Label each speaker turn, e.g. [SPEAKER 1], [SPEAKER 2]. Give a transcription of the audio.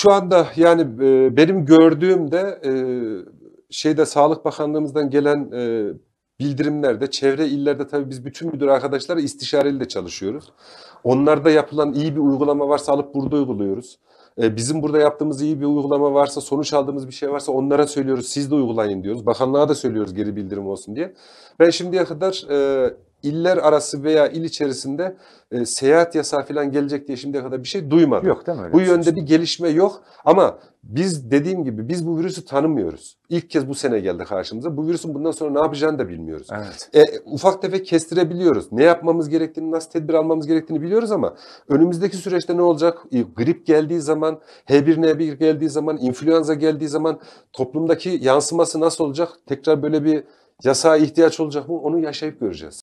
[SPEAKER 1] şu anda yani e, benim gördüğümde e, şeyde Sağlık Bakanlığımızdan gelen e, bildirimlerde, çevre illerde tabii biz bütün müdür arkadaşlar istişareli de çalışıyoruz. Onlarda yapılan iyi bir uygulama varsa alıp burada uyguluyoruz. Bizim burada yaptığımız iyi bir uygulama varsa, sonuç aldığımız bir şey varsa onlara söylüyoruz, siz de uygulayın diyoruz. Bakanlığa da söylüyoruz geri bildirim olsun diye. Ben şimdiye kadar iller arası veya il içerisinde e, seyahat yasağı falan gelecek diye şimdiye kadar bir şey duymadım. Yok değil mi? Öyle bu şey? yönde şey. bir gelişme yok ama biz dediğim gibi biz bu virüsü tanımıyoruz. İlk kez bu sene geldi karşımıza. Bu virüsün bundan sonra ne yapacağını da bilmiyoruz. Evet. E, ufak tefek kestirebiliyoruz. Ne yapmamız gerektiğini, nasıl tedbir almamız gerektiğini biliyoruz ama önümüzdeki süreçte ne olacak? E, grip geldiği zaman, H1N1 geldiği zaman, influenza geldiği zaman toplumdaki yansıması nasıl olacak? Tekrar böyle bir yasağa ihtiyaç olacak mı? Onu yaşayıp göreceğiz.